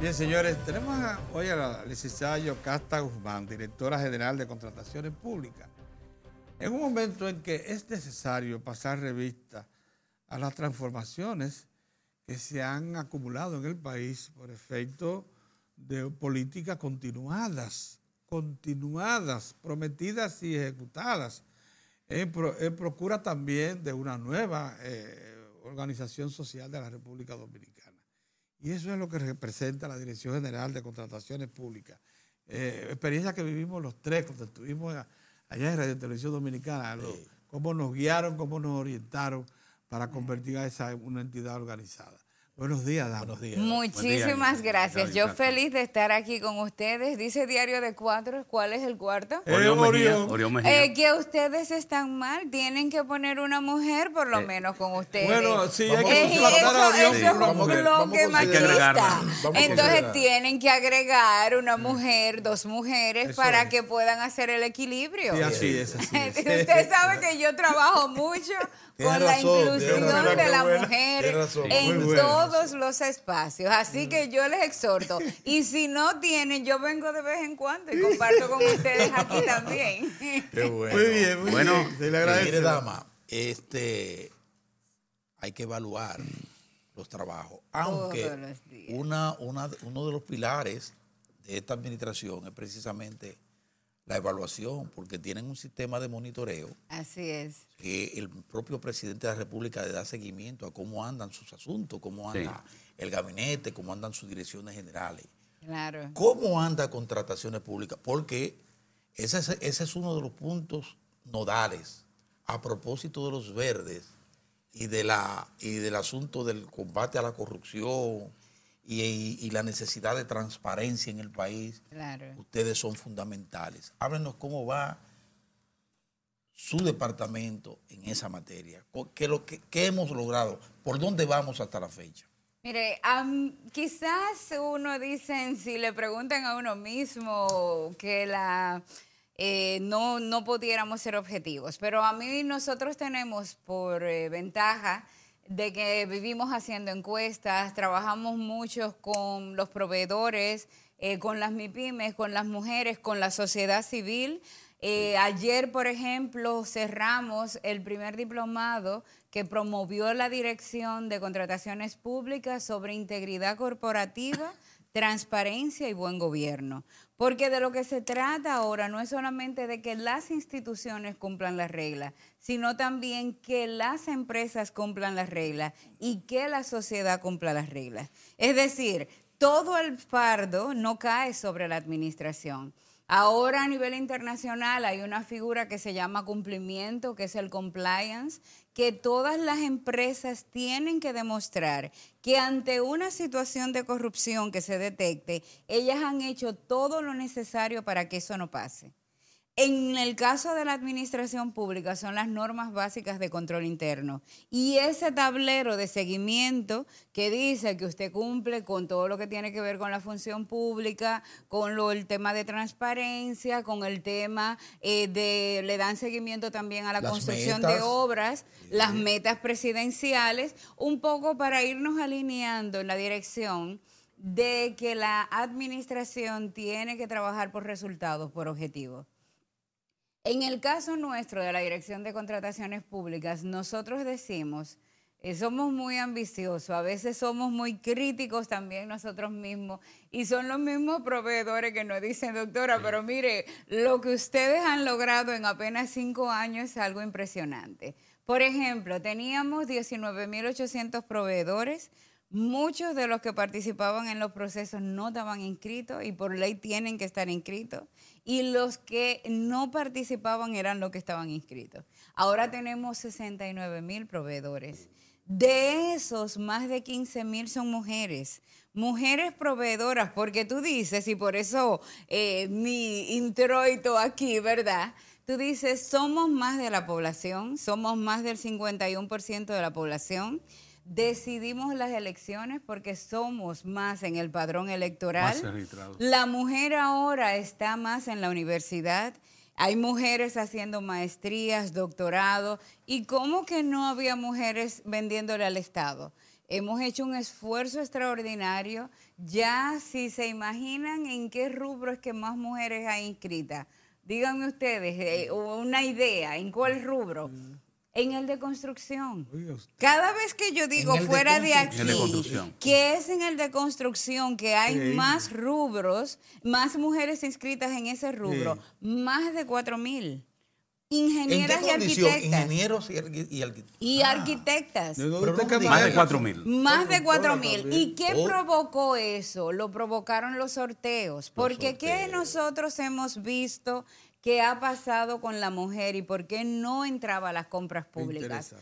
Bien, señores, tenemos hoy a la licenciada Yocasta Guzmán, directora general de Contrataciones Públicas. En un momento en que es necesario pasar revista a las transformaciones que se han acumulado en el país por efecto de políticas continuadas, continuadas, prometidas y ejecutadas, en, procura también de una nueva eh, organización social de la República Dominicana. Y eso es lo que representa la Dirección General de Contrataciones Públicas. Eh, experiencia que vivimos los tres cuando estuvimos allá en Radio Televisión Dominicana, cómo nos guiaron, cómo nos orientaron para mm. convertir a esa una entidad organizada. Buenos días, Buenos días. Muchísimas gracias. Yo feliz de estar aquí con ustedes. Dice Diario de Cuatro, ¿cuál es el cuarto? Eh, Orión Mejía. Eh, que ustedes están mal, tienen que poner una mujer por lo eh, menos con ustedes. Bueno, sí, hay que eso, es un bloque machista. Entonces tienen que agregar una mm. mujer, dos mujeres, para que puedan hacer el equilibrio. Sí, es, así es. Usted sabe que yo trabajo mucho con la inclusión de la mujer en todos los espacios. Así que mm. yo les exhorto. Y si no tienen, yo vengo de vez en cuando y comparto con ustedes aquí también. Qué bueno. Muy bien, muy bueno, bien. le agradezco. dama, este, hay que evaluar los trabajos. Aunque una, uno de los pilares de esta administración es precisamente la evaluación, porque tienen un sistema de monitoreo. Así es. Que el propio presidente de la República le da seguimiento a cómo andan sus asuntos, cómo anda el gabinete, cómo andan sus direcciones generales. Claro. ¿Cómo anda contrataciones públicas? Porque ese es, ese es uno de los puntos nodales a propósito de los verdes y, de la, y del asunto del combate a la corrupción, y, la necesidad de transparencia en el país, ustedes son fundamentales. Háblenos cómo va su departamento en esa materia, qué, lo hemos logrado, por dónde vamos hasta la fecha. Mire, quizás uno dice, si le preguntan a uno mismo que la... Eh, no, no pudiéramos ser objetivos, pero a mí nosotros tenemos por eh, ventaja de que vivimos haciendo encuestas, trabajamos mucho con los proveedores, eh, con las MIPIMES, con las mujeres, con la sociedad civil. Eh, ayer, por ejemplo, cerramos el primer diplomado que promovió la Dirección de Contrataciones Públicas sobre integridad corporativa, transparencia y buen gobierno. Porque de lo que se trata ahora no es solamente de que las instituciones cumplan las reglas, sino también que las empresas cumplan las reglas y que la sociedad cumpla las reglas. Es decir, todo el fardo no cae sobre la administración. Ahora a nivel internacional hay una figura que se llama cumplimiento, que es el compliance, que todas las empresas tienen que demostrar que ante una situación de corrupción que se detecte, ellas han hecho todo lo necesario para que eso no pase. En el caso de la administración pública son las normas básicas de control interno y ese tablero de seguimiento que dice que usted cumple con todo lo que tiene que ver con la función pública, con lo, el tema de transparencia, con el tema eh, de, le dan seguimiento también a la construcción de obras, las metas presidenciales, un poco para irnos alineando en la dirección de que la administración tiene que trabajar por resultados, por objetivos. En el caso nuestro de la Dirección de Contrataciones Públicas, nosotros decimos, eh, somos muy ambiciosos, a veces somos muy críticos también nosotros mismos y son los mismos proveedores que nos dicen, doctora, pero mire, lo que ustedes han logrado en apenas cinco años es algo impresionante. Por ejemplo, teníamos 19.800 proveedores, Muchos de los que participaban en los procesos no estaban inscritos y por ley tienen que estar inscritos. Y los que no participaban eran los que estaban inscritos. Ahora tenemos 69 mil proveedores. De esos, más de 15 mil son mujeres. Mujeres proveedoras, porque tú dices, y por eso eh, mi introito aquí, ¿verdad? Tú dices, somos más de la población, somos más del 51% de la población decidimos las elecciones porque somos más en el padrón electoral. la mujer ahora está más en la universidad. Hay mujeres haciendo maestrías, doctorado. ¿Y cómo que no había mujeres vendiéndole al Estado? Hemos hecho un esfuerzo extraordinario. Ya si se imaginan en qué rubro es que más mujeres hay inscritas, díganme ustedes eh, una idea, ¿en cuál rubro? Mm. En el de construcción. Cada vez que yo digo fuera de, aquí, que es en el de construcción que hay más rubros, más mujeres inscritas en ese rubro, más de 4 mil. Ingenieras y arquitectas. Ingenieros y, y, ah. arquitectas. más de 4 mil. Más de 4 mil. ¿Y qué oh. provocó eso? Lo provocaron los sorteos. Porque ¿qué nosotros hemos visto qué ha pasado con la mujer y por qué no entraba a las compras públicas.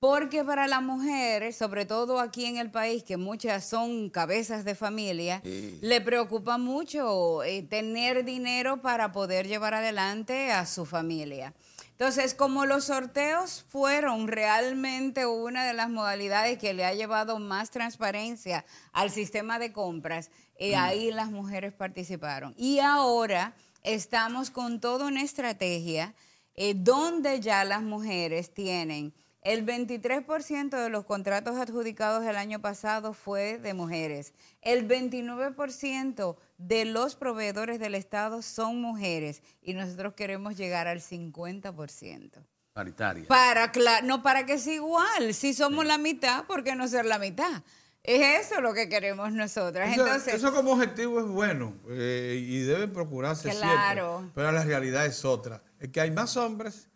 Porque para la mujer, sobre todo aquí en el país, que muchas son cabezas de familia, le preocupa mucho eh, tener dinero para poder llevar adelante a su familia. Entonces, como los sorteos fueron realmente una de las modalidades que le ha llevado más transparencia al sistema de compras, eh, mm. ahí las mujeres participaron. Y ahora estamos con toda una estrategia eh, donde ya las mujeres tienen el 23% de los contratos adjudicados el año pasado fue de mujeres. El 29% de los proveedores del Estado son mujeres y nosotros queremos llegar al 50%. Paritaria. Para, no, para que sea igual. Si somos la mitad, ¿por qué no ser la mitad? Es eso lo que queremos nosotras. Eso, eso como objetivo es bueno eh, y deben procurarse claro. siempre. Pero la realidad es otra. Es que hay más hombres,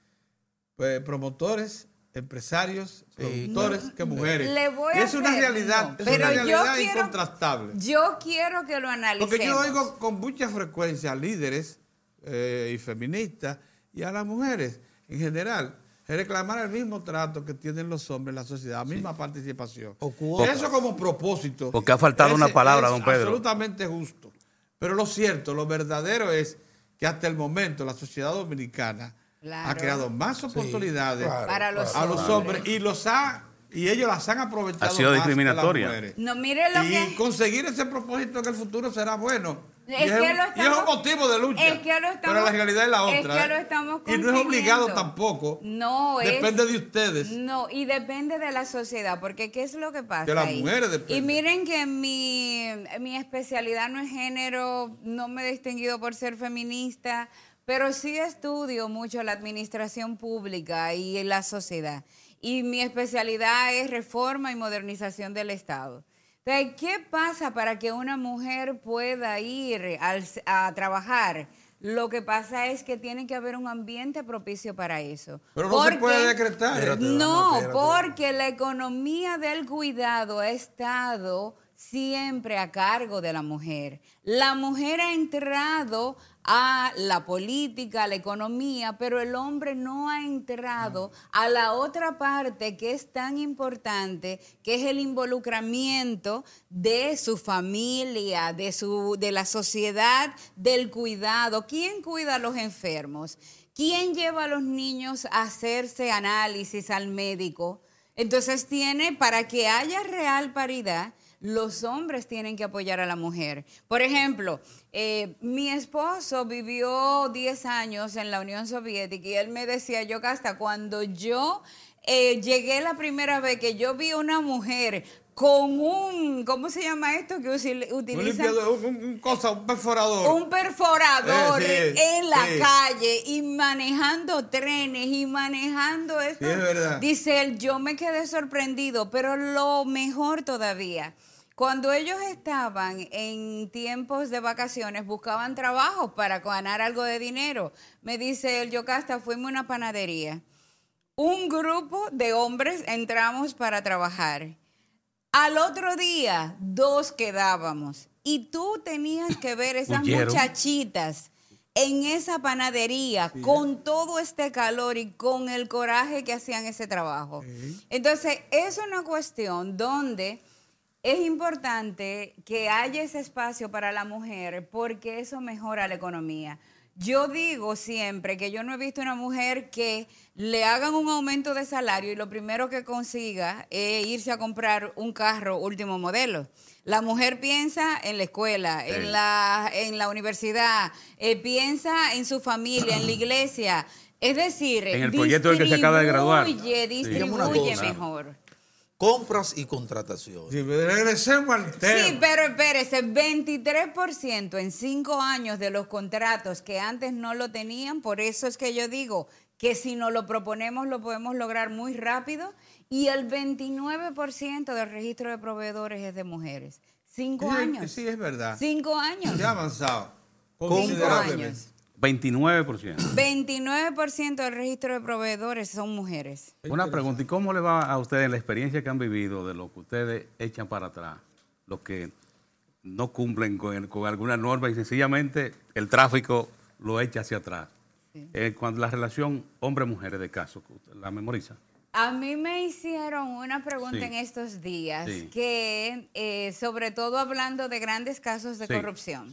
pues, promotores, empresarios, productores que mujeres. es una realidad, es una realidad incontrastable. Yo quiero que lo analicen. Porque yo oigo con mucha frecuencia a líderes eh, y feministas y a las mujeres en general reclamar el mismo trato que tienen los hombres en la sociedad, la misma participación. Eso como propósito. Porque ha faltado una palabra, don Pedro. Absolutamente justo. Pero lo cierto, lo verdadero es que hasta el momento la sociedad dominicana ha creado más oportunidades para a los hombres. y los ha y ellos las han aprovechado. Ha sido discriminatoria. No, y conseguir ese propósito en el futuro será bueno es, lo estamos, y es motivo de lucha. pero la realidad es la otra. ¿eh? y no es obligado tampoco. No, depende de ustedes. No, y depende de la sociedad, porque ¿qué es lo que pasa? De las mujeres Y miren que mi, mi especialidad no es género, no me he distinguido por ser feminista, pero sí estudio mucho la administración pública y la sociedad. Y mi especialidad es reforma y modernización del Estado. ¿Qué pasa para que una mujer pueda ir a trabajar? Lo que pasa es que tiene que haber un ambiente propicio para eso. Pero no porque, se puede decretar. no, porque la economía del cuidado ha estado siempre a cargo de la mujer. La mujer ha entrado a la política, a la economía, pero el hombre no ha entrado a la otra parte que es tan importante, que es el involucramiento de su familia, de, su, de la sociedad, del cuidado. ¿Quién cuida a los enfermos? ¿Quién lleva a los niños a hacerse análisis al médico? Entonces tiene, para que haya real paridad, los hombres tienen que apoyar a la mujer. Por ejemplo, eh, mi esposo vivió 10 años en la Unión Soviética y él me decía, yo hasta cuando yo eh, llegué la primera vez que yo vi una mujer con un, ¿cómo se llama esto? Que utiliza un, cosa, un perforador. Un perforador eh, en la calle y manejando trenes y manejando esto. es verdad. Dice él, yo me quedé sorprendido, pero lo mejor todavía. Cuando ellos estaban en tiempos de vacaciones, buscaban trabajo para ganar algo de dinero. Me dice el Yocasta, fuimos a una panadería. Un grupo de hombres entramos para trabajar. Al otro día, dos quedábamos. Y tú tenías que ver esas muchachitas en esa panadería con todo este calor y con el coraje que hacían ese trabajo. Entonces, es una cuestión donde es importante que haya ese espacio para la mujer porque eso mejora la economía. Yo digo siempre que yo no he visto una mujer que le hagan un aumento de salario y lo primero que consiga es irse a comprar un carro último modelo. La mujer piensa en la escuela, en, la, en la universidad, eh, piensa en su familia, en la iglesia. Es decir, en el proyecto del que se acaba de graduar. Distribuye, mejor compras y contrataciones. Sí, regresemos al tema. Sí, pero espérese, 23% en cinco años de los contratos que antes no lo tenían, por eso es que yo digo que si no lo proponemos lo podemos lograr muy rápido y el 29% del registro de proveedores es de mujeres. Cinco años. Sí, es verdad. Cinco años. Se ha avanzado. Cinco años. 29%. 29% del registro de proveedores son mujeres. Una pregunta, ¿y cómo le va a ustedes la experiencia que han vivido de lo que ustedes echan para atrás, los que no cumplen con, alguna norma y sencillamente el tráfico lo echa hacia atrás? Eh, cuando la relación hombre-mujer de caso, la memoriza. A mí me hicieron una pregunta en estos días que, eh, sobre todo hablando de grandes casos de corrupción.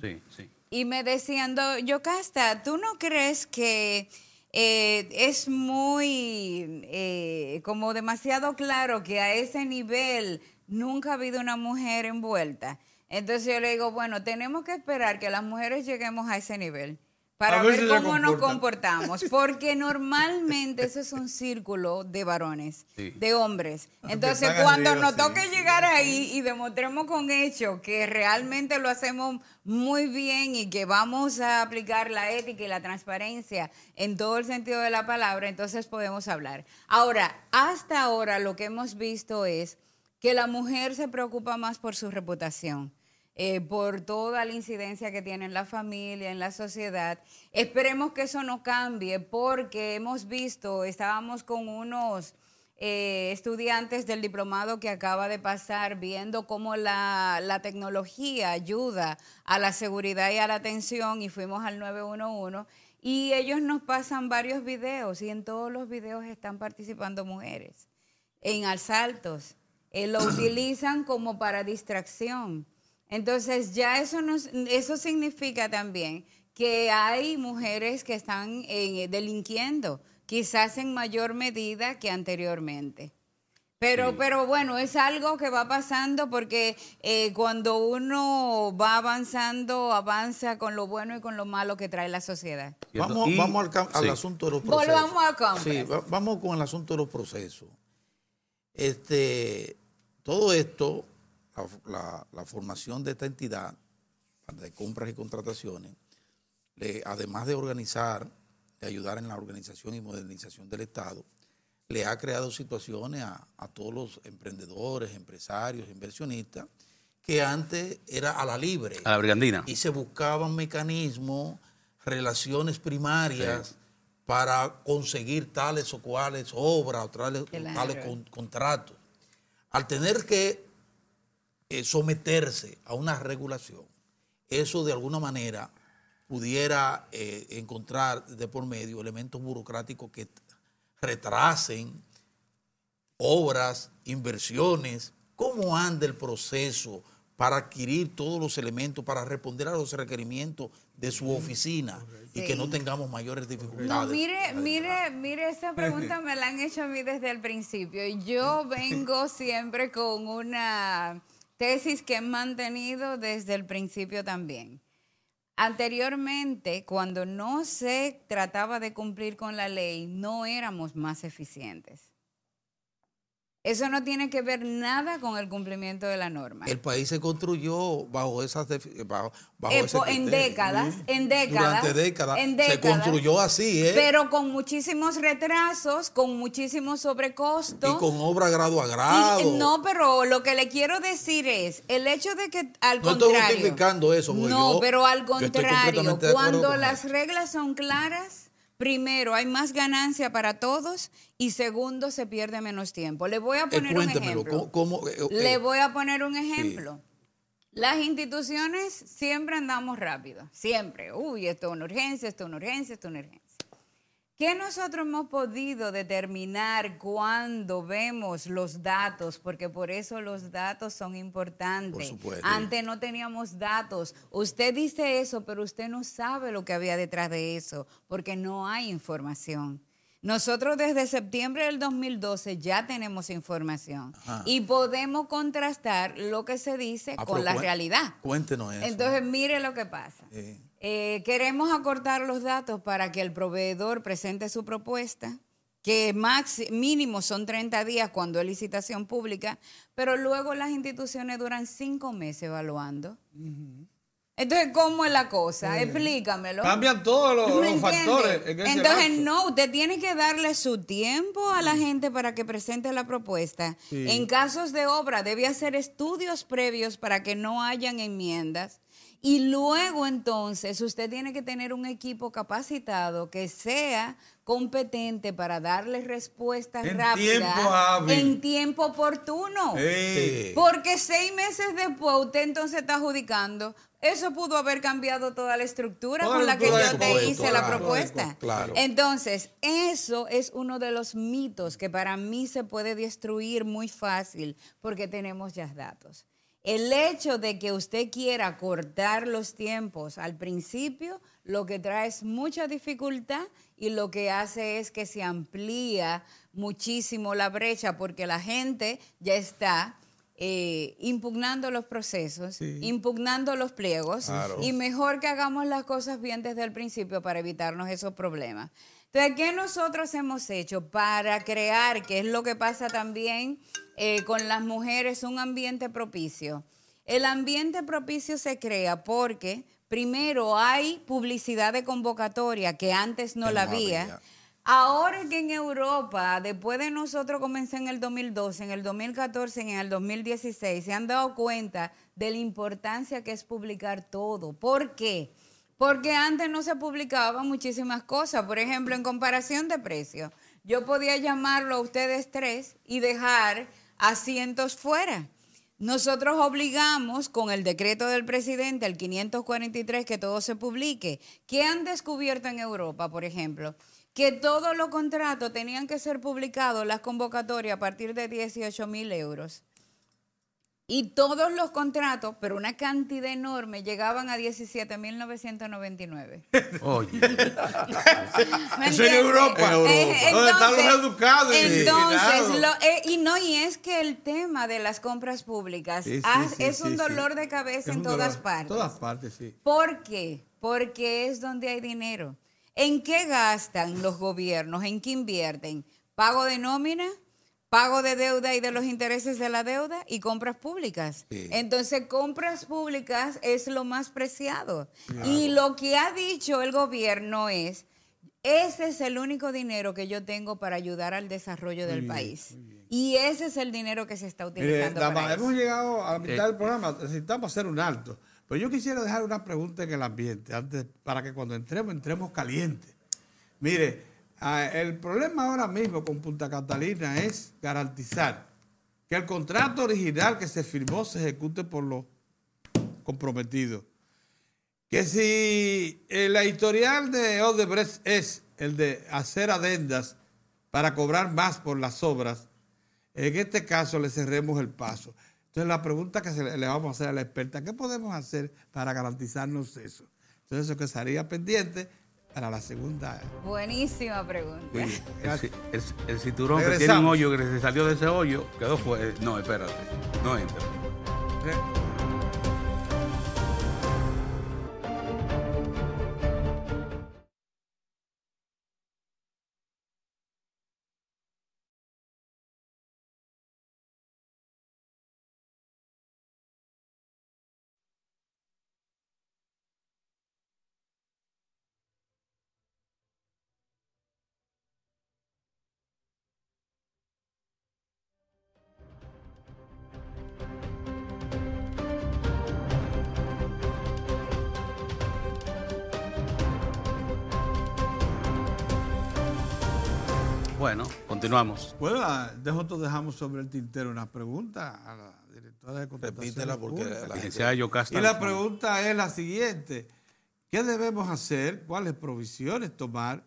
Y me decían, Yocasta, ¿tú no crees que eh, es muy, eh, como demasiado claro que a ese nivel nunca ha habido una mujer envuelta? Entonces yo le digo, bueno, tenemos que esperar que las mujeres lleguemos a ese nivel para ver, cómo nos comportamos, porque normalmente eso es un círculo de varones, de hombres. Entonces, cuando nos toque llegar ahí y demostremos con hecho que realmente lo hacemos muy bien y que vamos a aplicar la ética y la transparencia en todo el sentido de la palabra, entonces podemos hablar. Ahora, hasta ahora lo que hemos visto es que la mujer se preocupa más por su reputación eh, por toda la incidencia que tiene en la familia, en la sociedad. Esperemos que eso no cambie porque hemos visto, estábamos con unos... Eh, estudiantes del diplomado que acaba de pasar, viendo cómo la, tecnología ayuda a la seguridad y a la atención, y fuimos al 911, y ellos nos pasan varios videos, y en todos los videos están participando mujeres en asaltos. Eh, lo utilizan como para distracción. Entonces ya eso, nos, eso significa también que hay mujeres que están eh, delinquiendo, quizás en mayor medida que anteriormente. Pero, pero bueno, es algo que va pasando porque eh, cuando uno va avanzando, avanza con lo bueno y con lo malo que trae la sociedad. Vamos, vamos al, asunto de los procesos. Volvamos a compras. Sí, vamos con el asunto de los procesos. Este, todo esto la, formación de esta entidad de compras y contrataciones, además de organizar, de ayudar en la organización y modernización del Estado, le ha creado situaciones a, todos los emprendedores, empresarios, inversionistas, que antes era a la libre. A la brigandina. Y se buscaban mecanismos, relaciones primarias para conseguir tales o cuales obras o tales, contratos. Al tener que eh, someterse a una regulación, eso de alguna manera pudiera eh, encontrar de por medio elementos burocráticos que retrasen obras, inversiones, cómo anda el proceso para adquirir todos los elementos, para responder a los requerimientos de su oficina y que no tengamos mayores dificultades. No, mire, mire, mire, esa pregunta me la han hecho a mí desde el principio. Yo vengo siempre con una tesis que he mantenido desde el principio también. Anteriormente, cuando no se trataba de cumplir con la ley, no éramos más eficientes. Eso no tiene que ver nada con el cumplimiento de la norma. El país se construyó bajo esas bajo, eh, en décadas, mm. en décadas, durante décadas, se construyó así, ¿eh? Pero con muchísimos retrasos, con muchísimos sobrecostos y con obra grado a grado. no, pero lo que le quiero decir es el hecho de que al no contrario. No estoy justificando eso. No, pero al contrario, cuando las reglas son claras primero, hay más ganancia para todos y segundo, se pierde menos tiempo. Le voy a eh, poner un ejemplo. Eh, oh, Le eh? voy a poner un ejemplo. Las instituciones siempre andamos rápido, siempre. Uy, esto es una urgencia, esto es una urgencia, esto es una urgencia. ¿Qué nosotros hemos podido determinar cuando vemos los datos? Porque por eso los datos son importantes. Por supuesto. Antes no teníamos datos. Usted dice eso, pero usted no sabe lo que había detrás de eso, porque no hay información. Nosotros desde septiembre del 2012 ya tenemos información y podemos contrastar lo que se dice ah, con la realidad. Cuéntenos eso. Entonces, mire lo que pasa. Eh, queremos acortar los datos para que el proveedor presente su propuesta, que mínimo son 30 días cuando es licitación pública, pero luego las instituciones duran cinco meses evaluando. Entonces, ¿cómo es la cosa? Explícamelo. Cambian todos los, factores. Entonces, no, usted tiene que darle su tiempo a la gente para que presente la propuesta. En casos de obra, debe hacer estudios previos para que no hayan enmiendas. Y luego entonces usted tiene que tener un equipo capacitado que sea competente para darles respuestas rápidas en tiempo oportuno. Porque seis meses después usted entonces está adjudicando. Eso pudo haber cambiado toda la estructura con la que yo te hice la, propuesta. Entonces, eso es uno de los mitos que para mí se puede destruir muy fácil porque tenemos ya datos. El hecho de que usted quiera cortar los tiempos al principio, lo que trae es mucha dificultad y lo que hace es que se amplía muchísimo la brecha porque la gente ya está eh, impugnando los procesos, impugnando los pliegos y mejor que hagamos las cosas bien desde el principio para evitarnos esos problemas. Entonces, ¿qué nosotros hemos hecho para crear, que es lo que pasa también eh, con las mujeres un ambiente propicio. El ambiente propicio se crea porque primero hay publicidad de convocatoria que antes no, la había. Ahora que en Europa, después de nosotros comenzar en el 2012, en el 2014, en el 2016, se han dado cuenta de la importancia que es publicar todo. ¿Por qué? Porque antes no se publicaban muchísimas cosas. Por ejemplo, en comparación de precios, yo podía llamarlo a ustedes tres y dejar asientos fuera. Nosotros obligamos con el decreto del presidente, el 543, que todo se publique. ¿Qué han descubierto en Europa, por ejemplo? Que todos los contratos tenían que ser publicados, las convocatorias, a partir de 18 mil euros. Y todos los contratos, pero una cantidad enorme, llegaban a 17.999. Oye. Eso en Europa. entonces, están los educados? Eh, y no, y es que el tema de las compras públicas es un dolor de cabeza en todas partes. partes. todas partes, sí. ¿Por qué? Porque es donde hay dinero. ¿En qué gastan los gobiernos? ¿En qué invierten? ¿Pago de nómina? pago de deuda y de los intereses de la deuda y compras públicas. Entonces, compras públicas es lo más preciado. Y lo que ha dicho el gobierno es, ese es el único dinero que yo tengo para ayudar al desarrollo del país. Y ese es el dinero que se está utilizando. para Hemos llegado a la eh, mitad del eh. programa, necesitamos hacer un alto. Pero yo quisiera dejar una pregunta en el ambiente, antes, para que cuando entremos, entremos caliente. Mire, Ah, el problema ahora mismo con Punta Catalina es garantizar que el contrato original que se firmó se ejecute por lo comprometido. Que si eh, la editorial de Odebrecht es el de hacer adendas para cobrar más por las obras, en este caso le cerremos el paso. Entonces la pregunta que se le vamos a hacer a la experta, ¿qué podemos hacer para garantizarnos eso? Entonces eso que estaría pendiente para la segunda. Buenísima pregunta. el, cinturón que tiene un hoyo que se salió de ese hoyo quedó fuera. Eh, no, espérate. No entra. Bueno, continuamos. Bueno, nosotros ah, dejamos sobre el tintero una pregunta a la directora de contratación. Repítela porque la, agencia de Yocasta. Y la pregunta es la siguiente. ¿Qué debemos hacer? ¿Cuáles provisiones tomar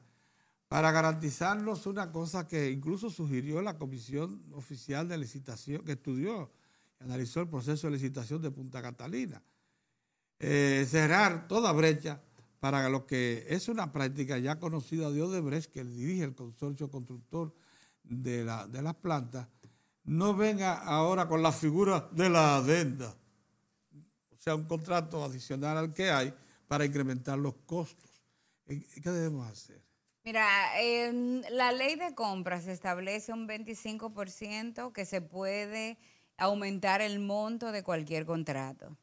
para garantizarnos una cosa que incluso sugirió la Comisión Oficial de Licitación, que estudió y analizó el proceso de licitación de Punta Catalina? Eh, cerrar toda brecha para lo que es una práctica ya conocida de Odebrecht, que dirige el consorcio constructor de, las plantas, no venga ahora con la figura de la adenda, o sea, un contrato adicional al que hay para incrementar los costos. ¿Qué debemos hacer? Mira, la ley de compras establece un 25% que se puede aumentar el monto de cualquier contrato.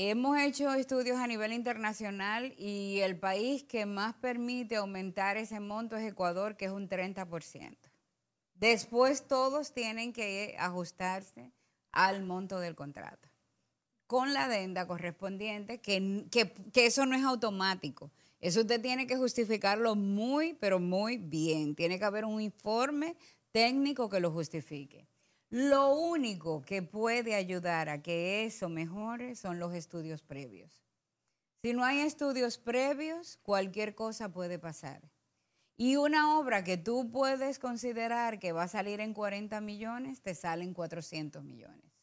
Hemos hecho estudios a nivel internacional y el país que más permite aumentar ese monto es Ecuador, que es un 30%. Después todos tienen que ajustarse al monto del contrato, con la adenda correspondiente, que, que eso no es automático. Eso usted tiene que justificarlo muy, pero muy bien. Tiene que haber un informe técnico que lo justifique. Lo único que puede ayudar a que eso mejore son los estudios previos. Si no hay estudios previos, cualquier cosa puede pasar. Y una obra que tú puedes considerar que va a salir en 40 millones, te salen 400 millones.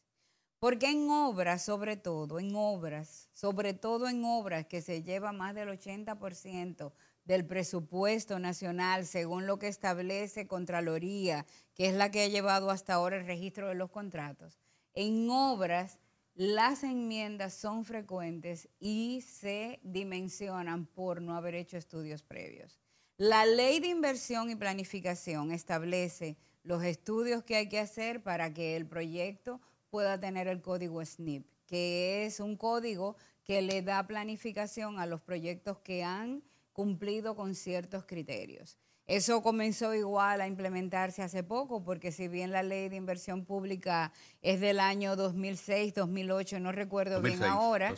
Porque en obras, sobre todo, en obras, sobre todo en obras que se lleva más del 80% del presupuesto nacional, según lo que establece Contraloría, que es la que ha llevado hasta ahora el registro de los contratos, en obras las enmiendas son frecuentes y se dimensionan por no haber hecho estudios previos. La ley de inversión y planificación establece los estudios que hay que hacer para que el proyecto pueda tener el código SNIP, que es un código que le da planificación a los proyectos que han cumplido con ciertos criterios. Eso comenzó igual a implementarse hace poco, porque si bien la ley de inversión pública es del año 2006, 2008, no recuerdo bien ahora,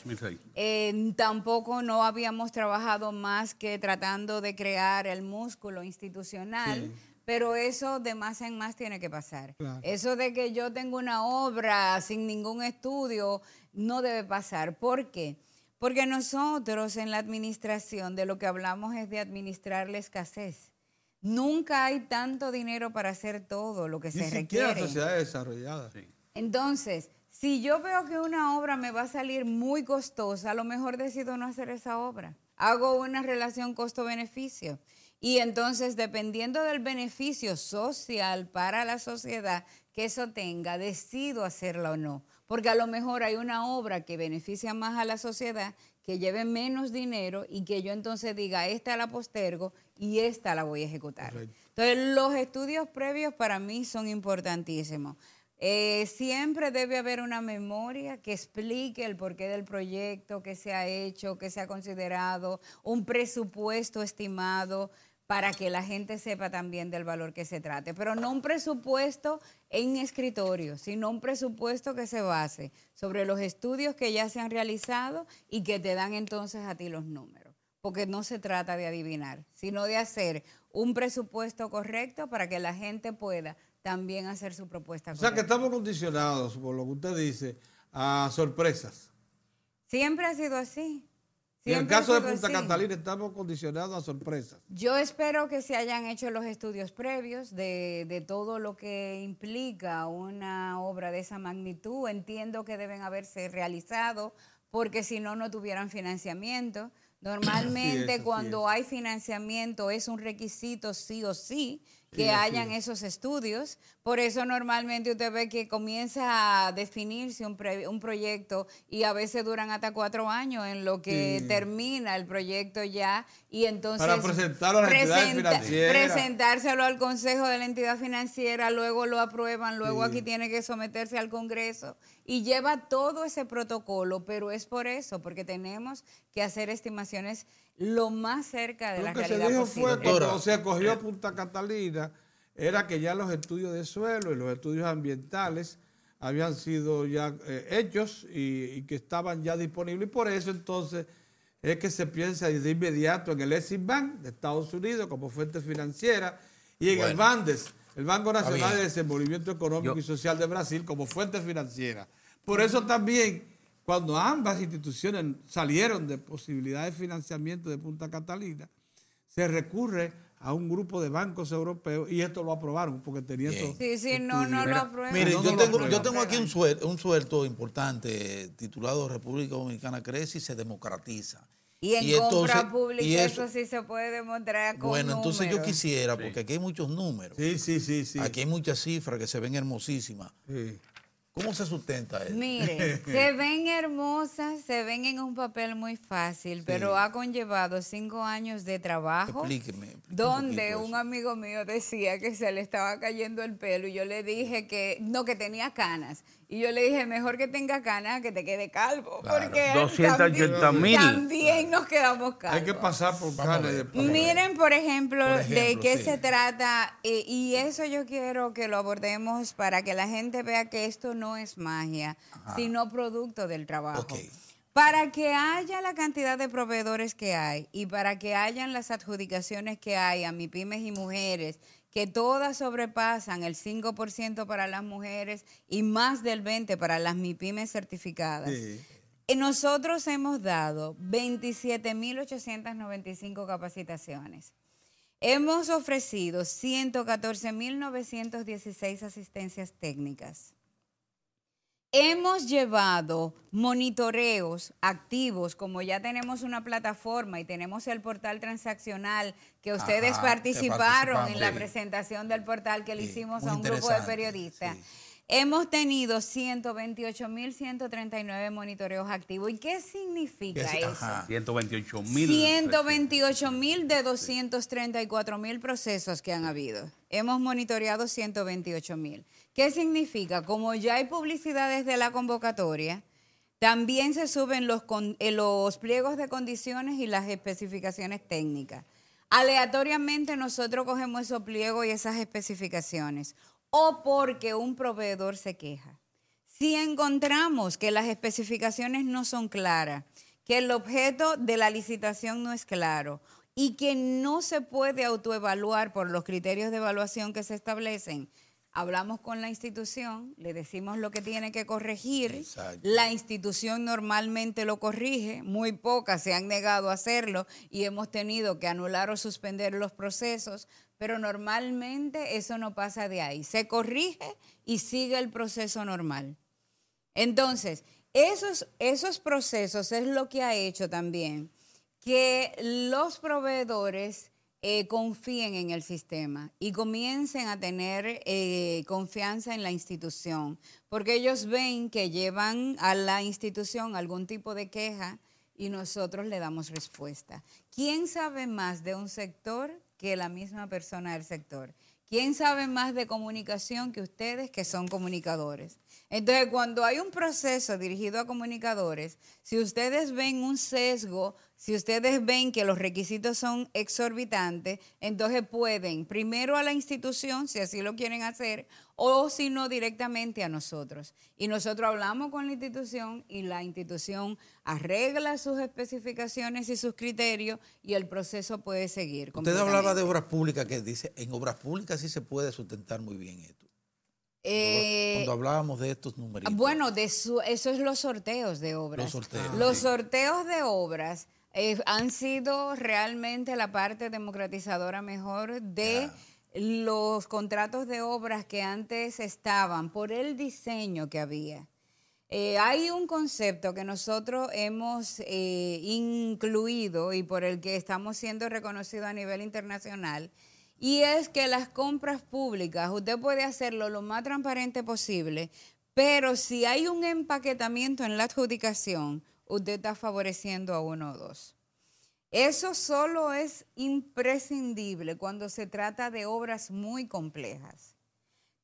eh, tampoco no habíamos trabajado más que tratando de crear el músculo institucional. Pero eso de más en más tiene que pasar. Eso de que yo tengo una obra sin ningún estudio no debe pasar. ¿Por qué? Porque nosotros en la administración de lo que hablamos es de administrar la escasez. Nunca hay tanto dinero para hacer todo lo que se requiere. Ni sociedades desarrolladas. Entonces, si yo veo que una obra me va a salir muy costosa, a lo mejor decido no hacer esa obra. Hago una relación costo-beneficio. Y entonces, dependiendo del beneficio social para la sociedad que eso tenga, decido hacerla o no porque a lo mejor hay una obra que beneficia más a la sociedad, que lleve menos dinero y que yo entonces diga, esta la postergo y esta la voy a ejecutar. Entonces, los estudios previos para mí son importantísimos. Eh, siempre debe haber una memoria que explique el porqué del proyecto, qué se ha hecho, qué se ha considerado, un presupuesto estimado, para que la gente sepa también del valor que se trate. Pero no un presupuesto en escritorio, sino un presupuesto que se base sobre los estudios que ya se han realizado y que te dan entonces a ti los números. Porque no se trata de adivinar, sino de hacer un presupuesto correcto para que la gente pueda también hacer su propuesta. O sea que estamos condicionados, por lo que usted dice, a sorpresas. Siempre ha sido así en el caso de Punta Catalina estamos condicionados a sorpresas. Yo espero que se hayan hecho los estudios previos de, todo lo que implica una obra de esa magnitud. Entiendo que deben haberse realizado porque si no, no tuvieran financiamiento. Normalmente cuando hay financiamiento es un requisito sí o sí que hayan esos estudios. Por eso normalmente usted ve que comienza a definirse un, un proyecto y a veces duran hasta cuatro años en lo que termina el proyecto ya y entonces Para presentarlo a la entidad financiera. presentárselo al Consejo de la entidad financiera, luego lo aprueban, luego aquí tiene que someterse al Congreso y lleva todo ese protocolo, pero es por eso, porque tenemos que hacer estimaciones lo más cerca de la que realidad se dijo Fue cuando se acogió eh. Punta Catalina era que ya los estudios de suelo y los estudios ambientales habían sido ya eh, hechos y que estaban ya disponibles y por eso entonces es que se piensa de inmediato en el Exim Bank de Estados Unidos como fuente financiera y en el Bandes, el Banco Nacional de Desenvolvimiento Económico y Social de Brasil, como fuente financiera. Por eso también, cuando ambas instituciones salieron de posibilidades de financiamiento de Punta Catalina, se recurre a un grupo de bancos europeos y esto lo aprobaron porque tenía todo. Sí, sí, no, no lo aprueban. Mire, yo, tengo, aquí un suelto importante titulado República Dominicana crece y se democratiza. Y en compra pública y eso, sí se puede demostrar con Bueno, entonces yo quisiera, porque aquí hay muchos números. Sí, sí, sí, sí. Aquí hay muchas cifras que se ven hermosísimas. Sí. ¿Cómo se sustenta eso? Mire, se ven hermosas, se ven en un papel muy fácil, pero ha conllevado cinco años de trabajo. Explíqueme. donde un amigo mío decía que se le estaba cayendo el pelo y yo le dije que no, que tenía canas. Y yo le dije, mejor que tenga cana que te quede calvo. porque 280 también, mil. También nos quedamos calvos. Hay que pasar por de Miren, por ejemplo, de qué se trata. Eh, y eso yo quiero que lo abordemos para que la gente vea que esto no es magia, sino producto del trabajo. Para que haya la cantidad de proveedores que hay y para que hayan las adjudicaciones que hay a mi pymes y mujeres que todas sobrepasan el 5% para las mujeres y más del 20% para las MIPIMES certificadas. Eh, nosotros hemos dado 27.895 capacitaciones. Hemos ofrecido 114.916 asistencias técnicas. Hemos llevado monitoreos activos, como ya tenemos una plataforma y tenemos el portal transaccional, que ustedes participaron en la presentación del portal que le hicimos a un grupo de periodistas. Hemos tenido 128.139 monitoreos activos. ¿Y qué significa eso? 128.000. 128.000 de 234.000 procesos que han habido. Hemos monitoreado 128.000. ¿Qué significa? Como ya hay publicidades de la convocatoria, también se suben los, eh, los pliegos de condiciones y las especificaciones técnicas. Aleatoriamente nosotros cogemos esos pliegos y esas especificaciones o porque un proveedor se queja. Si encontramos que las especificaciones no son claras, que el objeto de la licitación no es claro y que no se puede autoevaluar por los criterios de evaluación que se establecen, hablamos con la institución, le decimos lo que tiene que corregir, la institución normalmente lo corrige, muy pocas se han negado a hacerlo y hemos tenido que anular o suspender los procesos pero normalmente eso no pasa de ahí. Se corrige y sigue el proceso normal. Entonces, esos, esos procesos es lo que ha hecho también que los proveedores eh, confíen en el sistema y comiencen a tener eh, confianza en la institución, porque ellos ven que llevan a la institución algún tipo de queja y nosotros le damos respuesta. ¿Quién sabe más de un sector que la misma persona del sector. ¿Quién sabe más de comunicación que ustedes que son comunicadores? Entonces, cuando hay un proceso dirigido a comunicadores, si ustedes ven un sesgo, si ustedes ven que los requisitos son exorbitantes, entonces pueden primero a la institución, si así lo quieren hacer, o si no directamente a nosotros. Y nosotros hablamos con la institución y la institución arregla sus especificaciones y sus criterios y el proceso puede seguir. Usted hablaba de obras públicas que dice, en obras públicas sí se puede sustentar muy bien esto. Eh, cuando hablábamos de estos números. Bueno, de eso es los sorteos de obras. Los sorteos, los sorteos de obras eh, han sido realmente la parte democratizadora mejor de los contratos de obras que antes estaban, por el diseño que había. Eh, hay un concepto que nosotros hemos eh, incluido y por el que estamos siendo reconocidos a nivel internacional, y es que las compras públicas, usted puede hacerlo lo más transparente posible, pero si hay un empaquetamiento en la adjudicación, usted está favoreciendo a uno o dos. Eso solo es imprescindible cuando se trata de obras muy complejas.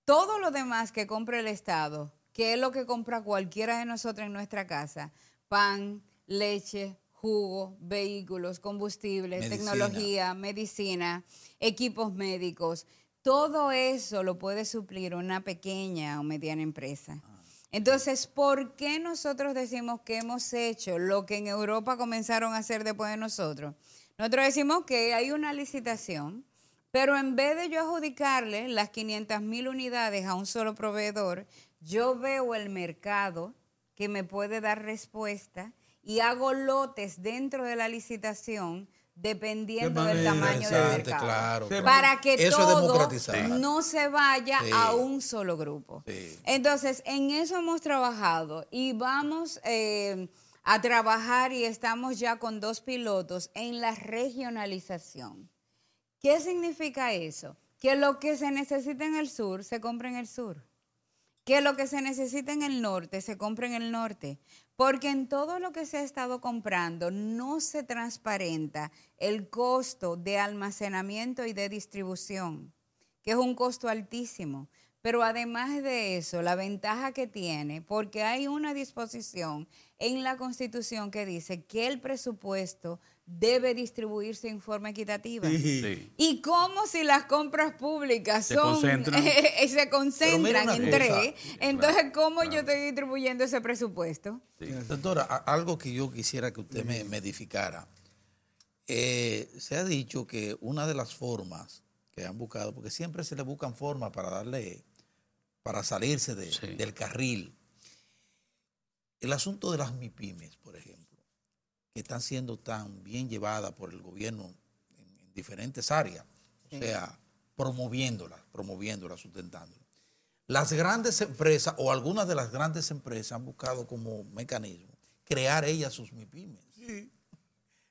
Todo lo demás que compra el Estado, que es lo que compra cualquiera de nosotros en nuestra casa, pan, leche, jugo, vehículos, combustibles, tecnología, medicina, equipos médicos, todo eso lo puede suplir una pequeña o mediana empresa. Entonces, ¿por qué nosotros decimos que hemos hecho lo que en Europa comenzaron a hacer después de nosotros? Nosotros decimos que hay una licitación, pero en vez de yo adjudicarle las 500 mil unidades a un solo proveedor, yo veo el mercado que me puede dar respuesta y hago lotes dentro de la licitación dependiendo del tamaño del mercado. Para que todo no se vaya a un solo grupo. Entonces, en eso hemos trabajado y vamos eh, a trabajar y estamos ya con dos pilotos en la regionalización. ¿Qué significa eso? Que lo que se necesita en el sur se compra en el sur. Que lo que se necesita en el norte se compra en el norte. Porque en todo lo que se ha estado comprando no se transparenta el costo de almacenamiento y de distribución, que es un costo altísimo. Pero además de eso, la ventaja que tiene, porque hay una disposición en la Constitución que dice que el presupuesto debe distribuirse en forma equitativa. Y como si las compras públicas se son concentran. Eh, se concentran en tres, entonces cómo yo estoy distribuyendo ese presupuesto. Doctora, algo que yo quisiera que usted me, edificara. Eh, se ha dicho que una de las formas que han buscado, porque siempre se le buscan formas para darle para salirse del carril. El asunto de las MIPIMES, por ejemplo, que están siendo tan bien llevadas por el gobierno en, diferentes áreas, o sea, promoviéndolas, promoviéndola sustentándolas. Las grandes empresas o algunas de las grandes empresas han buscado como mecanismo crear ellas sus MIPIMES.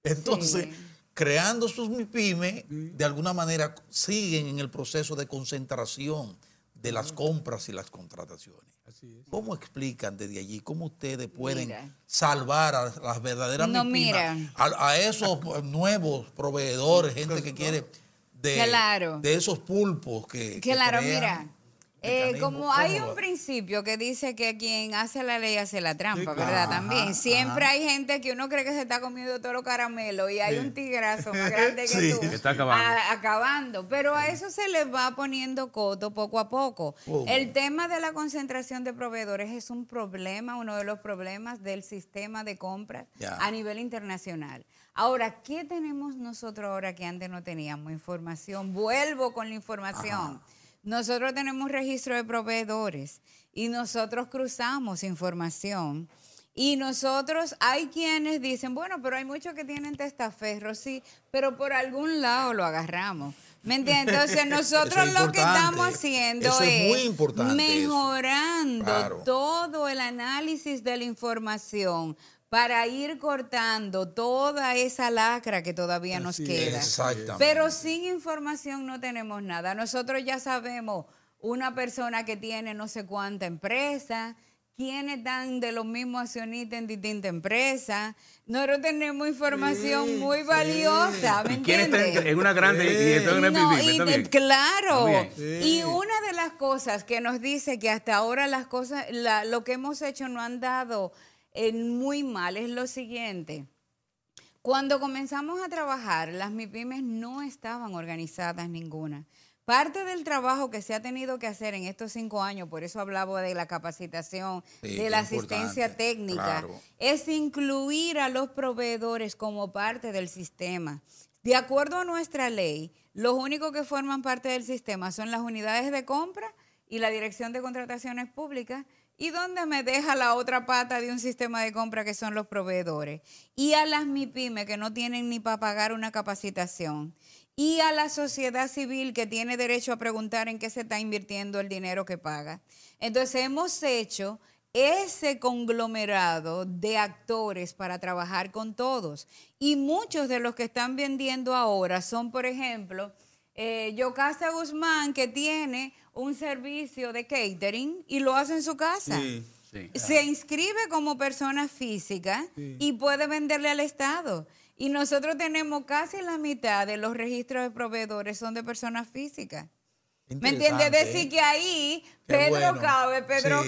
Entonces, creando sus MIPIMES, de alguna manera siguen en el proceso de concentración de las compras y las contrataciones. Así ¿Cómo explican desde allí? ¿Cómo ustedes pueden salvar a las verdaderas no, mira. A, esos nuevos proveedores, gente que quiere de, claro. de esos pulpos que... Claro, mira, eh, como hay un principio que dice que quien hace la ley hace la trampa, ¿verdad? También. Siempre hay gente que uno cree que se está comiendo todo lo caramelo y hay un tigrazo más grande que tú. está acabando. Pero a eso se le va poniendo coto poco a poco. El tema de la concentración de proveedores es un problema, uno de los problemas del sistema de compras a nivel internacional. Ahora, ¿qué tenemos nosotros ahora que antes no teníamos? Información. Vuelvo con la información. Nosotros tenemos registro de proveedores y nosotros cruzamos información. Y nosotros, hay quienes dicen, bueno, pero hay muchos que tienen testaferro, sí, pero por algún lado lo agarramos. ¿Me entiendes? Entonces, nosotros lo que estamos haciendo es, mejorando todo el análisis de la información para ir cortando toda esa lacra que todavía nos queda. Pero sin información no tenemos nada. Nosotros ya sabemos una persona que tiene no sé cuánta empresa, quiénes dan de los mismos accionistas en distintas empresas. Nosotros tenemos información muy valiosa. una grande no, Claro. Y una de las cosas que nos dice que hasta ahora las cosas, lo que hemos hecho no han dado muy mal es lo siguiente. Cuando comenzamos a trabajar, las MIPIMES no estaban organizadas ninguna. Parte del trabajo que se ha tenido que hacer en estos cinco años, por eso hablaba de la capacitación, de la asistencia técnica, es incluir a los proveedores como parte del sistema. De acuerdo a nuestra ley, los únicos que forman parte del sistema son las unidades de compra y la Dirección de Contrataciones Públicas, ¿Y dónde me deja la otra pata de un sistema de compra que son los proveedores? Y a las MIPYME que no tienen ni para pagar una capacitación. Y a la sociedad civil que tiene derecho a preguntar en qué se está invirtiendo el dinero que paga. Entonces hemos hecho ese conglomerado de actores para trabajar con todos. Y muchos de los que están vendiendo ahora son, por ejemplo, eh, Yocasta Guzmán que tiene un servicio de catering y lo hace en su casa. Se inscribe como persona física y puede venderle al Estado. Y nosotros tenemos casi la mitad de los registros de proveedores son de personas físicas. ¿Me entiendes? Decir que ahí Pedro Cabe, Pedro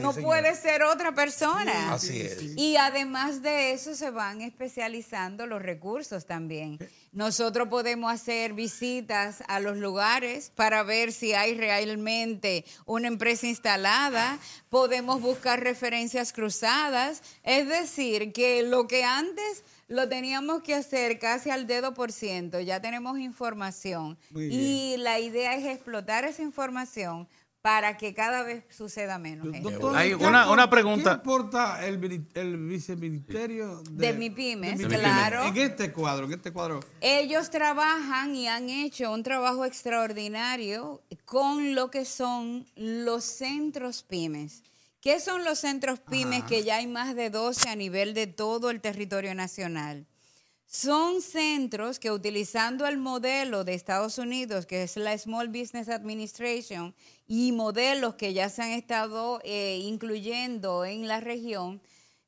no puede ser otra persona. Así es. Y además de eso se van especializando los recursos también. Nosotros podemos hacer visitas a los lugares para ver si hay realmente una empresa instalada, podemos buscar referencias cruzadas, es decir, que lo que antes lo teníamos que hacer casi al dedo por ciento, ya tenemos información y la idea es explotar esa información para que cada vez suceda menos. una, pregunta. ¿Qué importa el, viceministerio de, de mi pymes? claro. En este cuadro, este cuadro. Ellos trabajan y han hecho un trabajo extraordinario con lo que son los centros pymes. ¿Qué son los centros pymes que ya hay más de 12 a nivel de todo el territorio nacional? Son centros que utilizando el modelo de Estados Unidos, que es la Small Business Administration, y modelos que ya se han estado eh, incluyendo en la región,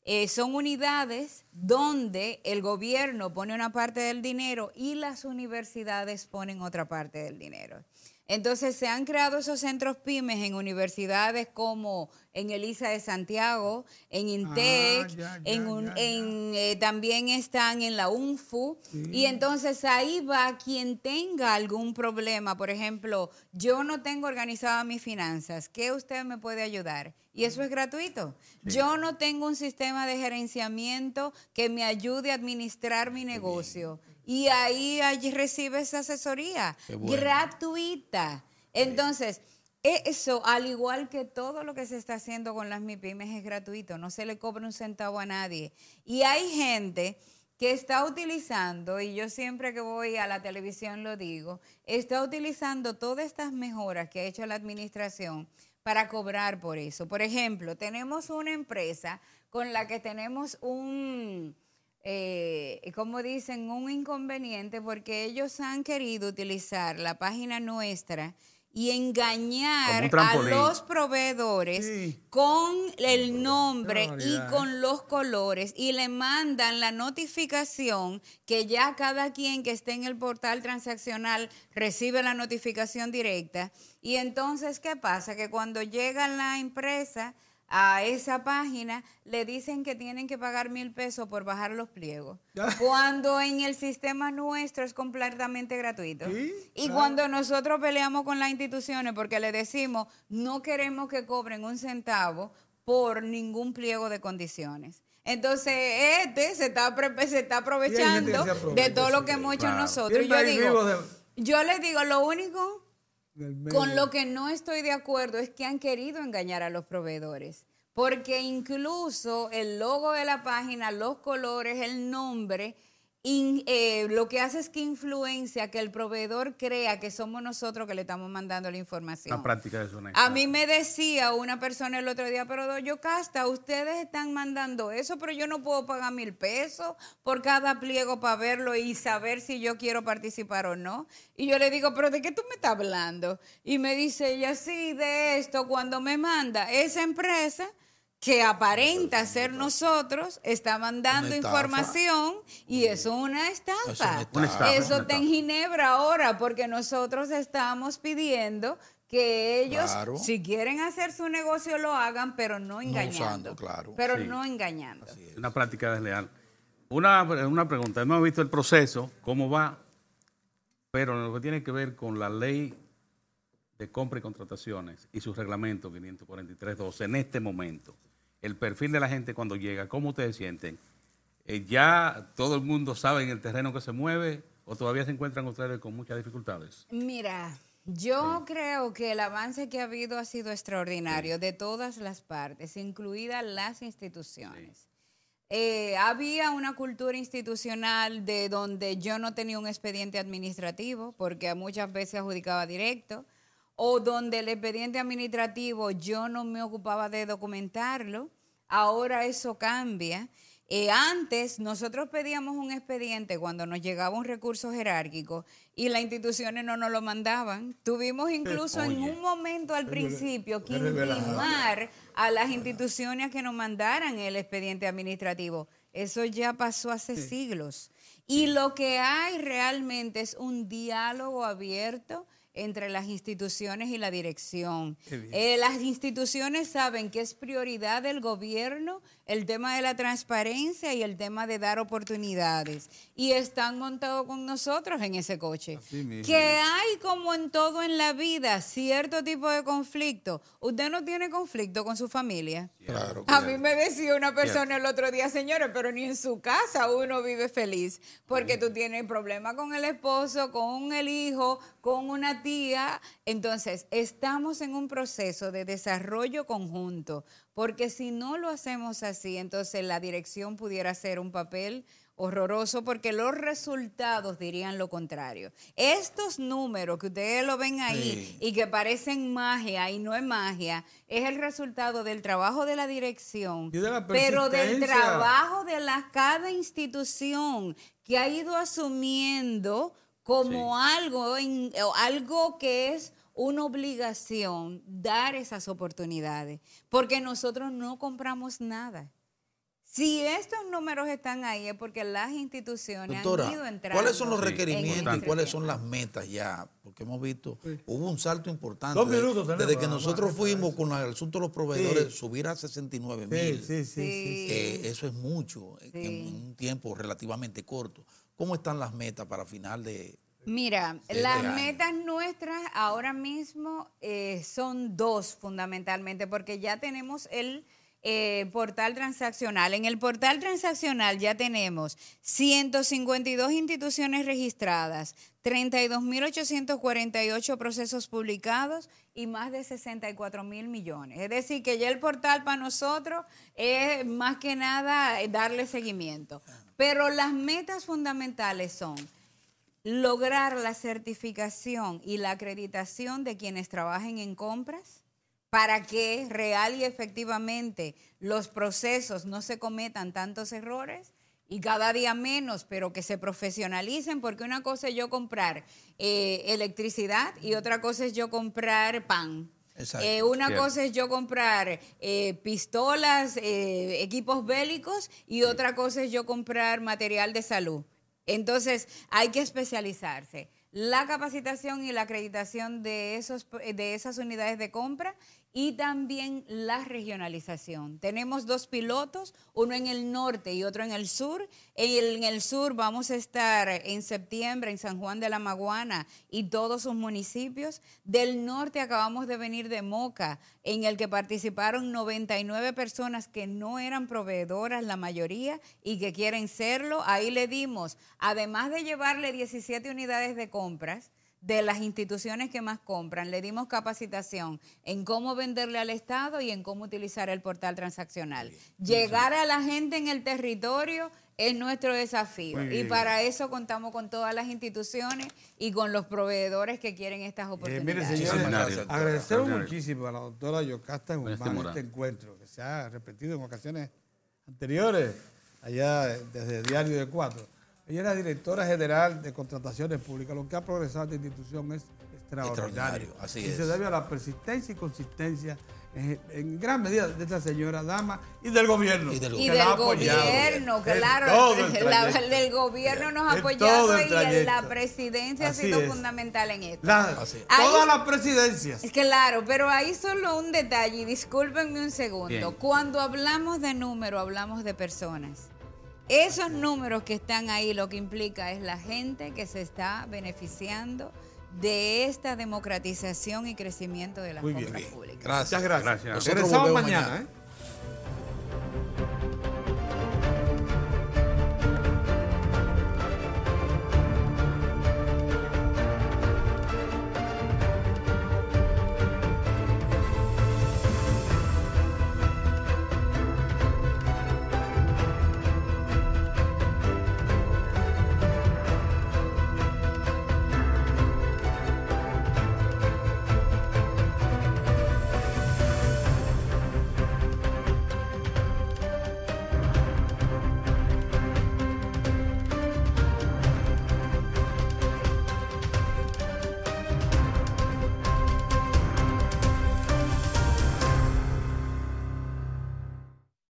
eh, son unidades donde el gobierno pone una parte del dinero y las universidades ponen otra parte del dinero. Entonces se han creado esos centros pymes en universidades como en Elisa de Santiago, en ah, Intec, eh, también están en la UNFU. Y entonces ahí va quien tenga algún problema. Por ejemplo, yo no tengo organizadas mis finanzas. ¿Qué usted me puede ayudar? Y eso es gratuito. Yo no tengo un sistema de gerenciamiento que me ayude a administrar mi negocio y ahí allí esa asesoría gratuita. Entonces, e, eso, al igual que todo lo que se está haciendo con las MIPIMES, es gratuito, no se le cobra un centavo a nadie. Y hay gente que está utilizando, y yo siempre que voy a la televisión lo digo, está utilizando todas estas mejoras que ha hecho la administración para cobrar por eso. Por ejemplo, tenemos una empresa con la que tenemos un, eh, eh, como dicen, un inconveniente porque ellos han querido utilizar la página nuestra y engañar a los proveedores con el nombre y con los colores y le mandan la notificación que ya cada quien que esté en el portal transaccional recibe la notificación directa. Y entonces, ¿qué pasa? Que cuando llega la empresa a esa página, le dicen que tienen que pagar mil pesos por bajar los pliegos. cuando en el sistema nuestro es completamente gratuito. Y cuando nosotros peleamos con las instituciones porque le decimos, no queremos que cobren un centavo por ningún pliego de condiciones. Entonces, este se está, se está aprovechando de todo lo que hemos hecho nosotros. Yo digo, yo les digo, lo único con lo que no estoy de acuerdo es que han querido engañar a los proveedores, porque incluso el logo de la página, los colores, el nombre, eh, lo que hace es que influencia que el proveedor crea que somos nosotros que le estamos mandando la información. La práctica es una. A mí me decía una persona el otro día, pero yo Casta, ustedes están mandando eso, pero yo no puedo pagar mil pesos por cada pliego para verlo y saber si yo quiero participar o no. Y yo le digo, pero ¿de qué tú me estás hablando? Y me dice ella, sí, de esto, cuando me manda esa empresa que aparenta ser nosotros, está mandando información y es una estafa. Eso, está en Ginebra ahora porque nosotros estamos pidiendo que ellos, si quieren hacer su negocio, lo hagan, pero no engañando. Pero no engañando. Es. Una práctica desleal. Una, una pregunta, hemos visto el proceso, cómo va, pero lo que tiene que ver con la ley de compra y contrataciones y sus reglamentos 543.12 en este momento el perfil de la gente cuando llega, cómo ustedes sienten. Eh, ¿Ya todo el mundo sabe en el terreno que se mueve o todavía se encuentran ustedes con muchas dificultades? Mira, yo creo que el avance que ha habido ha sido extraordinario de todas las partes, incluidas las instituciones. Eh, había una cultura institucional de donde yo no tenía un expediente administrativo, porque muchas veces adjudicaba directo o donde el expediente administrativo yo no me ocupaba de documentarlo, ahora eso cambia. Eh, antes nosotros pedíamos un expediente cuando nos llegaba un recurso jerárquico y las instituciones no nos lo mandaban. Tuvimos incluso en un momento al principio que intimar a las instituciones que nos mandaran el expediente administrativo. Eso ya pasó hace siglos. Y lo que hay realmente es un diálogo abierto entre las instituciones y la dirección. Eh, las instituciones saben que es prioridad del gobierno el tema de la transparencia y el tema de dar oportunidades. Y están montados con nosotros en ese coche. Que hay como en todo en la vida cierto tipo de conflicto. Usted no tiene conflicto con su familia. Claro, A mí me decía una persona el otro día, señores, pero ni en su casa uno vive feliz porque tú tienes problemas con el esposo, con el hijo, con una tía. Entonces, estamos en un proceso de desarrollo conjunto porque si no lo hacemos así, entonces la dirección pudiera hacer un papel horroroso porque los resultados dirían lo contrario. Estos números que ustedes lo ven ahí y que parecen magia y no es magia, es el resultado del trabajo de la dirección, pero del trabajo de la, cada institución que ha ido asumiendo como algo, algo que es una obligación dar esas oportunidades, porque nosotros no compramos nada. Si estos números están ahí es porque las instituciones han ido entrando. ¿Cuáles son los requerimientos y este cuáles son las metas ya? Porque hemos visto, hubo un salto importante. Dos minutos Desde que nosotros fuimos con el asunto de los proveedores, subir a 69 sí, mil. Eh, eso es mucho eh, en un tiempo relativamente corto. ¿Cómo están las metas para final de, Mira, las metas nuestras ahora mismo eh, son dos fundamentalmente, porque ya tenemos el eh, portal transaccional. En el portal transaccional ya tenemos 152 instituciones registradas, 32.848 procesos publicados y más de 64.000 mil millones. Es decir, que ya el portal para nosotros es más que nada darle seguimiento. Pero las metas fundamentales son lograr la certificación y la acreditación de quienes trabajen en compras para que real y efectivamente los procesos no se cometan tantos errores y cada día menos, pero que se profesionalicen, porque una cosa es yo comprar eh, electricidad y otra cosa es yo comprar pan. Eh, una cosa es yo comprar eh, pistolas, equipos bélicos y otra cosa es yo comprar material de salud. Entonces, hay que especializarse. La capacitación y la acreditación de, esos, de esas unidades de compra y también la regionalización. Tenemos dos pilotos, uno en el norte y otro en el sur. En el sur vamos a estar en septiembre en San Juan de la Maguana y todos sus municipios. Del norte acabamos de venir de Moca, en el que participaron 99 personas que no eran proveedoras, la mayoría, y que quieren serlo. Ahí le dimos, además de llevarle 17 unidades de compras, de las instituciones que más compran. Le dimos capacitación en cómo venderle al Estado y en cómo utilizar el portal transaccional. Llegar a la gente en el territorio es nuestro desafío y para eso contamos con todas las instituciones y con los proveedores que quieren estas eh, oportunidades. mire, señores, agradecemos muchísimo a la doctora Yocasta en este encuentro que se ha repetido en ocasiones anteriores, allá desde Diario de Cuatro. Ella era directora general de contrataciones públicas. Lo que ha progresado esta institución es extraordinario. y se debe a la persistencia y consistencia en, gran medida de esta señora dama y del gobierno. Y del, gobierno, claro. El del gobierno nos ha apoyado y la presidencia ha sido fundamental en esto. todas las presidencias. Claro, pero ahí solo un detalle, y discúlpenme un segundo. Cuando hablamos de número, hablamos de personas. Esos números que están ahí lo que implica es la gente que se está beneficiando de esta democratización y crecimiento de las Muy públicas. Gracias, gracias. Regresamos mañana, mañana ¿eh?